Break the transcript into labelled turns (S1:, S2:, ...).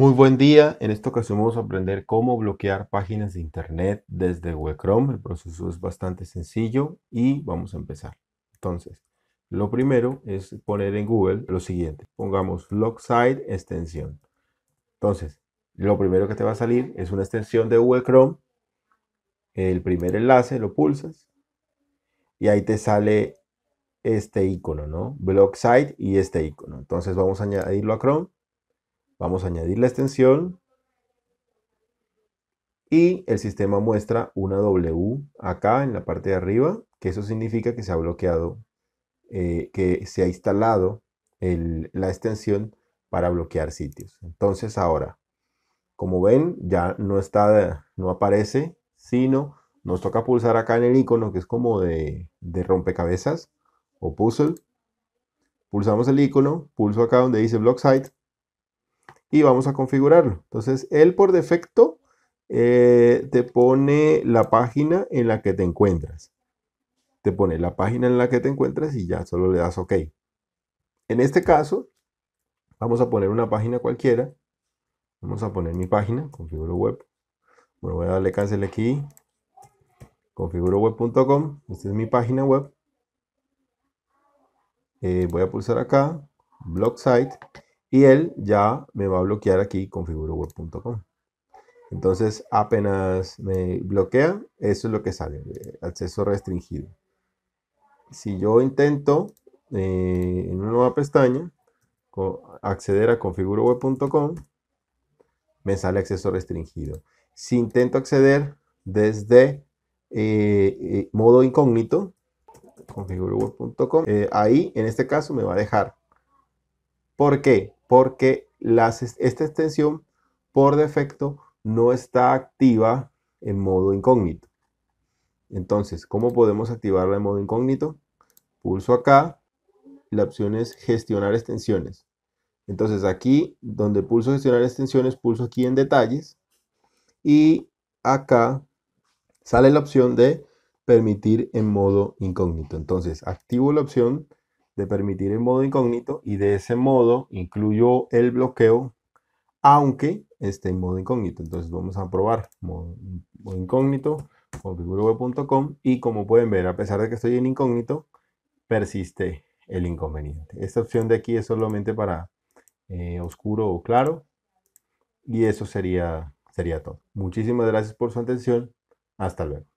S1: Muy buen día, en esta ocasión vamos a aprender cómo bloquear páginas de internet desde Google Chrome. El proceso es bastante sencillo y vamos a empezar. Entonces, lo primero es poner en Google lo siguiente. Pongamos Lockside extensión. Entonces, lo primero que te va a salir es una extensión de Google Chrome. El primer enlace lo pulsas y ahí te sale este icono, ¿no? blog Site y este icono. Entonces vamos a añadirlo a Chrome Vamos a añadir la extensión y el sistema muestra una W acá en la parte de arriba, que eso significa que se ha bloqueado, eh, que se ha instalado la extensión para bloquear sitios. Entonces ahora, como ven, ya no está, no aparece, sino nos toca pulsar acá en el icono que es como de, de rompecabezas o puzzle. Pulsamos el icono, pulso acá donde dice Block Site y vamos a configurarlo. Entonces, él por defecto eh, te pone la página en la que te encuentras. Te pone la página en la que te encuentras y ya solo le das OK. En este caso, vamos a poner una página cualquiera. Vamos a poner mi página, configuro web. Bueno, voy a darle cancel aquí. Configuroweb.com. Esta es mi página web. Eh, voy a pulsar acá, blog site y él ya me va a bloquear aquí configuroweb.com. Entonces, apenas me bloquea, eso es lo que sale, eh, acceso restringido. Si yo intento eh, en una nueva pestaña acceder a configuroweb.com, me sale acceso restringido. Si intento acceder desde eh, modo incógnito, configuroweb.com, ahí en este caso me va a dejar. ¿Por qué? porque esta extensión por defecto no está activa en modo incógnito. Entonces, ¿cómo podemos activarla en modo incógnito? Pulso acá, la opción es gestionar extensiones. Entonces aquí, donde pulso gestionar extensiones, pulso aquí en detalles y acá sale la opción de permitir en modo incógnito. Entonces activo la opción de permitir el modo incógnito y de ese modo incluyo el bloqueo aunque esté en modo incógnito. Entonces vamos a probar modo, incógnito, y como pueden ver, a pesar de que estoy en incógnito, persiste el inconveniente. Esta opción de aquí es solamente para eh, oscuro o claro y eso sería, sería todo. Muchísimas gracias por su atención. Hasta luego.